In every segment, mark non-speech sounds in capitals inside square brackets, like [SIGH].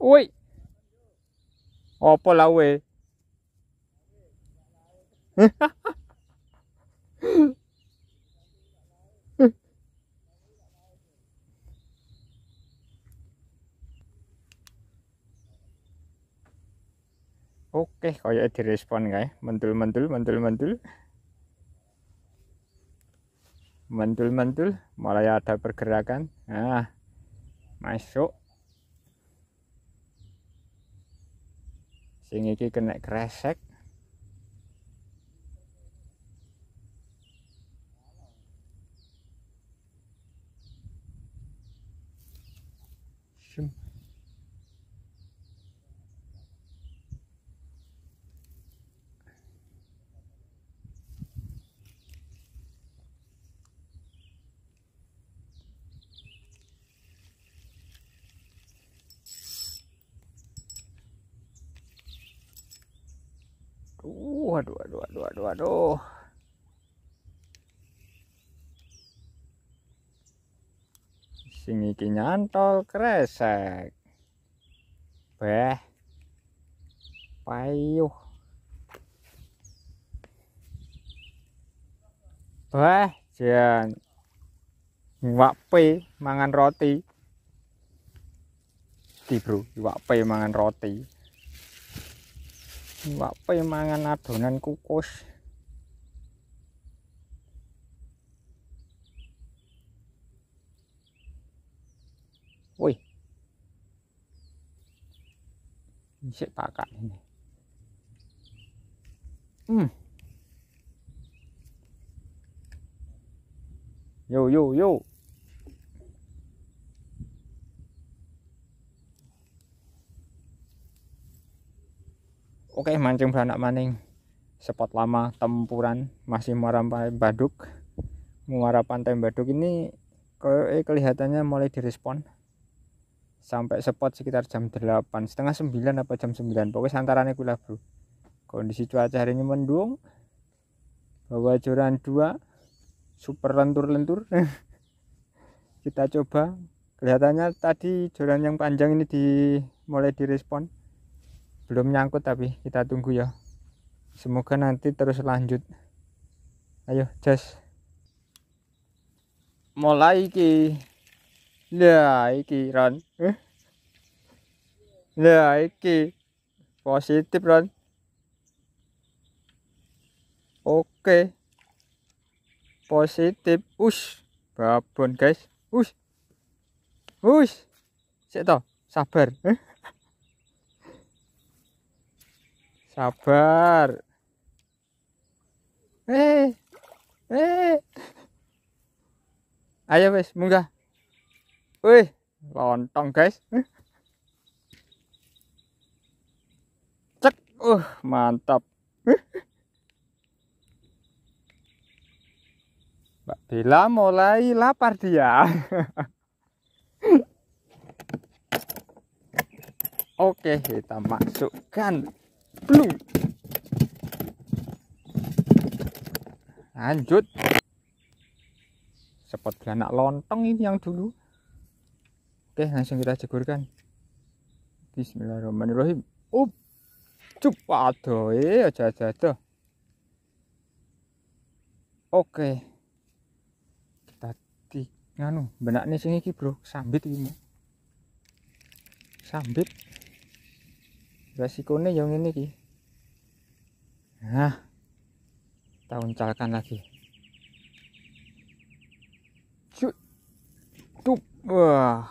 Woi. Apa lawe? Oke, kayak direspon kayak mentul mentul mentul mentul mentul mentul mulai ada pergerakan. Nah, masuk. sing iki kena kresek Shum. Waduh, waduh, waduh, waduh, waduh. Sing iki nyantol kresek. Beh. Payuh. Beh, jan. Iwak pe mangan roti. Di, Bro, iwak pe mangan roti. bapai mangan adonan kukus woi sẽ pakai ini hmm yo yo yo Oke, mancing beranak maning. Spot lama tempuran masih muara pantai Baduk. Muara pantai Baduk ini ke kelihatannya mulai direspon sampai spot sekitar jam 8 setengah 9 apa jam 9 pokoknya santarannya kula bro kondisi cuaca hari ini mendung bawa joran dua super lentur-lentur [LAUGHS] kita coba kelihatannya tadi joran yang panjang ini di mulai direspon belum nyangkut tapi kita tunggu ya semoga nanti terus lanjut ayo jas mulai iki lah iki Ron eh? lah iki positif Ron oke positif us babon guys us us sik sabar eh? sabar eh eh ayo wes munggah wih lontong guys cek uh mantap Mbak Bila mulai lapar dia Oke, kita masukkan blue lanjut seperti anak lontong ini yang dulu oke langsung kita jegurkan bismillahirrahmanirrahim up cup waduh eh, aja aja aja oke kita di nganu benak nih sini ki bro sambit ini sambit resikonya yang ini ki Nah, kita uncalkan lagi. Cuk, Tup. Wah.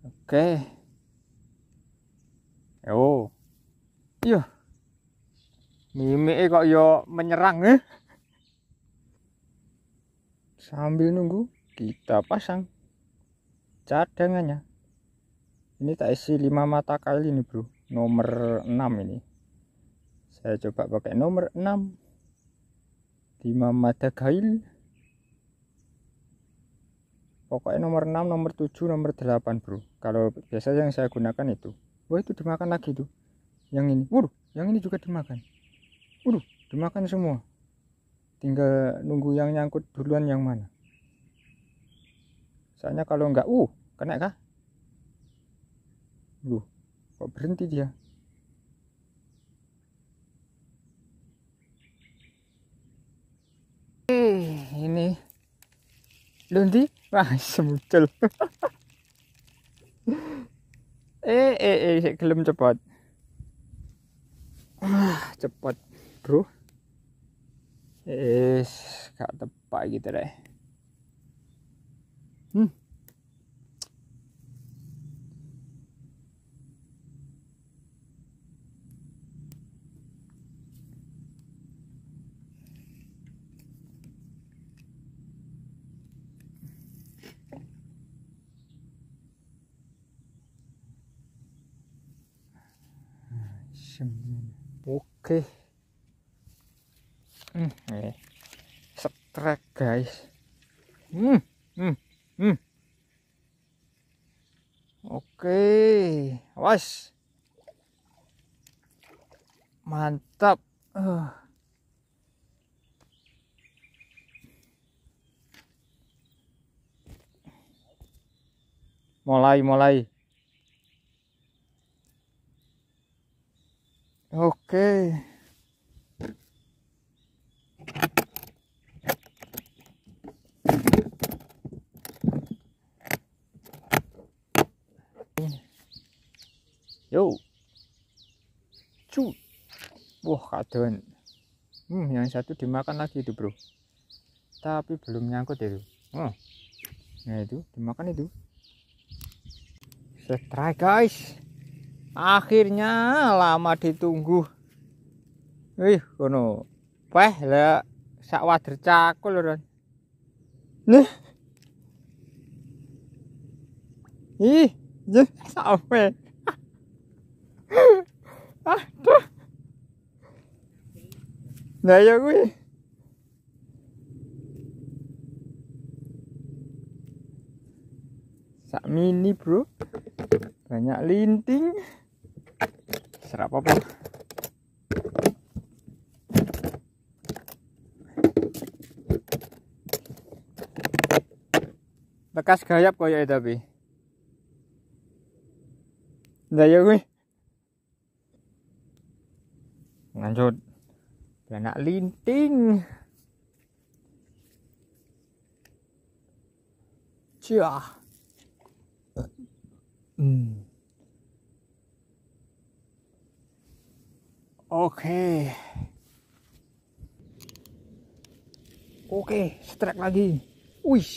Oke. Yo. Ya, oh. Iya. mimik kok yo menyerang ya. Sambil nunggu kita pasang cadangannya. Ini tak isi 5 mata kali ini, Bro. Nomor enam ini saya coba pakai nomor 6 di madagail, pokoknya nomor 6 nomor 7 nomor 8 bro kalau biasa yang saya gunakan itu wah itu dimakan lagi tuh yang ini waduh yang ini juga dimakan waduh dimakan semua tinggal nunggu yang nyangkut duluan yang mana soalnya kalau enggak uh kena kah Duh, kok berhenti dia Lundi, wah semucel. [LAUGHS] eh eh eh sik cepat wah cepat Bro. Eh, gak tepat gitu deh. Hmm. oke okay. hmm, eh. setrek guys hmm, hmm, hmm. oke okay. was mantap uh. mulai mulai Oke. Yo. Cu. Wah, kadon. Hmm, yang satu dimakan lagi itu, Bro. Tapi belum nyangkut itu. Hmm. Nah, itu dimakan itu. Strike, guys akhirnya lama ditunggu wih kono peh le, sak wader cakul lho Nih. Ih, jeh sampe. [LAUGHS] Aduh. Nah ya kuwi. Sak mini, Bro. Banyak linting serap apa bekas gayap ya tapi tidak ya gue lanjut beranak linting Cia. Hmm. Oke. Oke, strike lagi. Wih.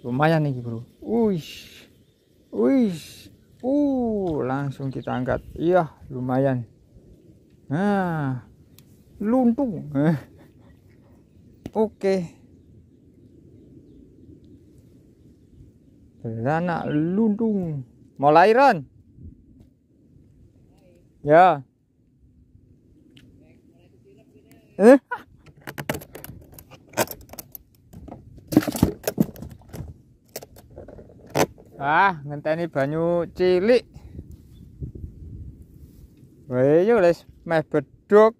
Lumayan nih, Bro. Wih. Wih. Uh, langsung kita angkat. Iya, lumayan. Nah. Luntung. [LAUGHS] Oke. Lana luntung. Mau lahiran? Ya. Eh? Ah, ngenteni banyu cilik. Weh, yo wis meh beduk.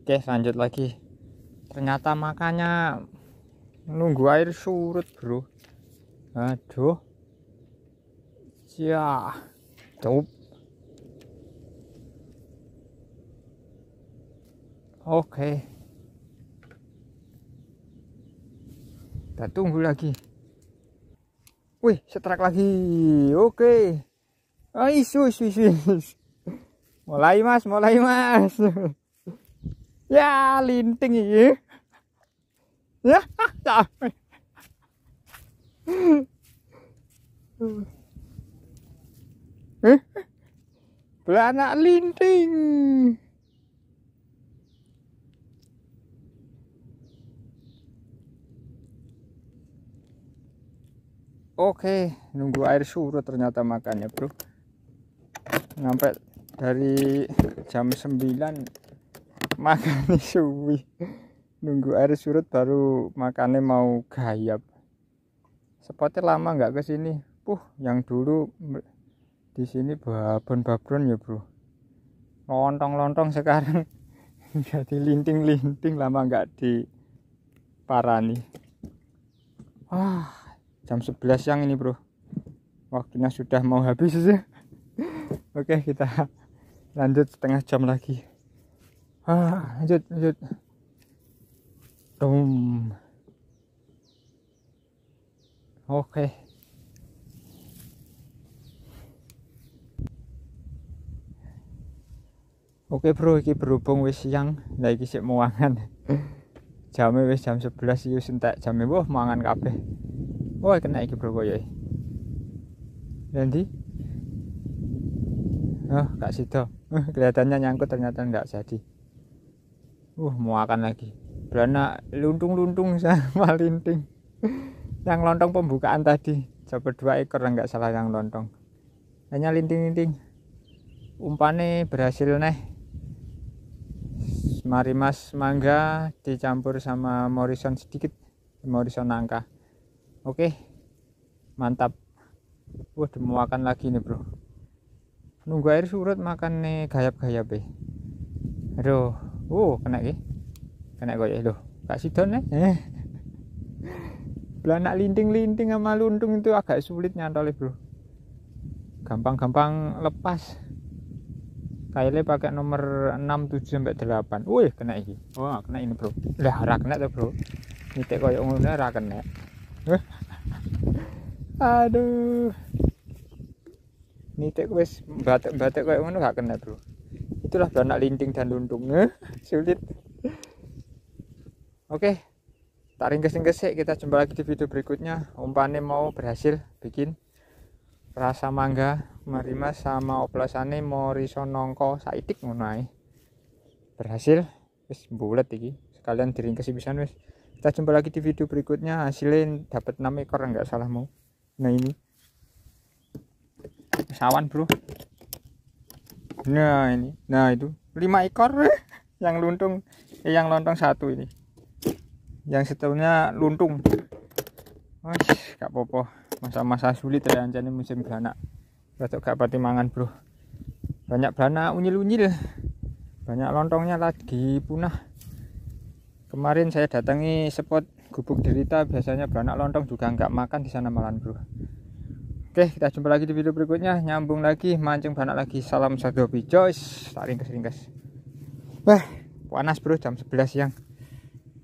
Oke, lanjut lagi. Ternyata makanya nunggu air surut, Bro. Aduh. Ya, cukup. Oke. Kita tunggu lagi. Wih, setrak lagi. Oke. Okay. Ah, isu isu isu. Mulai mas, mulai mas. ya, linting ini. Ya, ah, ya. Eh? Beranak linting. Oke, nunggu air surut ternyata makannya, Bro. Sampai dari jam 9 makannya [LAUGHS] suwi. Nunggu air surut baru makannya mau gayap. Sepotnya lama nggak ke sini. Puh, yang dulu di sini babon-babon ya bro lontong-lontong sekarang [LAUGHS] jadi linting-linting lama nggak di parani wah jam 11 siang ini bro waktunya sudah mau habis ya [LAUGHS] oke kita lanjut setengah jam lagi ah, lanjut lanjut Tum. oke Oke bro, iki berhubung wis siang, nah iki sik mangan. [LAUGHS] Jame wis jam sebelas, iki wis entek jame wah mangan kabeh. Wah kena iki bro koyo. Nanti Oh, Kak Sido. Uh, kelihatannya nyangkut ternyata enggak jadi. Uh, mau lagi. Beranak luntung-luntung [LAUGHS] sama linting. yang lontong pembukaan tadi. Coba dua ekor enggak salah yang lontong. Hanya linting-linting. Umpane berhasil nih marimas mangga dicampur sama morison sedikit morison nangka oke mantap wah mau makan lagi nih bro nunggu air surut makan nih gayap-gayap eh aduh uh kena ke kena goyah loh gak sidon eh belanak eh. linting-linting sama luntung itu agak sulit nyantol bro gampang-gampang lepas kayaknya pakai nomor 6 7 sampai 8 wih kena ini, wah kena ini bro lah ra kena tuh bro nitik koyo ngono rak kena [LAUGHS] aduh nitik wis batik-batik koyo ngono gak kena bro itulah beranak linting dan luntung eh, [LAUGHS] sulit oke okay. tak ringkes-ringkes kita jumpa lagi di video berikutnya umpannya mau berhasil bikin rasa mangga marimas sama oplosane moriso nongko saitik ngunai berhasil wis bulat iki sekalian diringkas bisa wis kita jumpa lagi di video berikutnya hasilin dapat 6 ekor enggak salah mau nah ini sawan bro nah ini nah itu 5 ekor yang luntung eh, yang lontong satu ini yang setelahnya luntung Wah gak popo masa-masa sulit ya anjani musim beranak besok gak pati mangan bro banyak belana unyil-unyil banyak lontongnya lagi punah kemarin saya datangi spot gubuk derita biasanya belana lontong juga nggak makan di sana malan bro oke kita jumpa lagi di video berikutnya nyambung lagi mancing belana lagi salam satu joyce tak ringkas ringkas wah panas bro jam 11 siang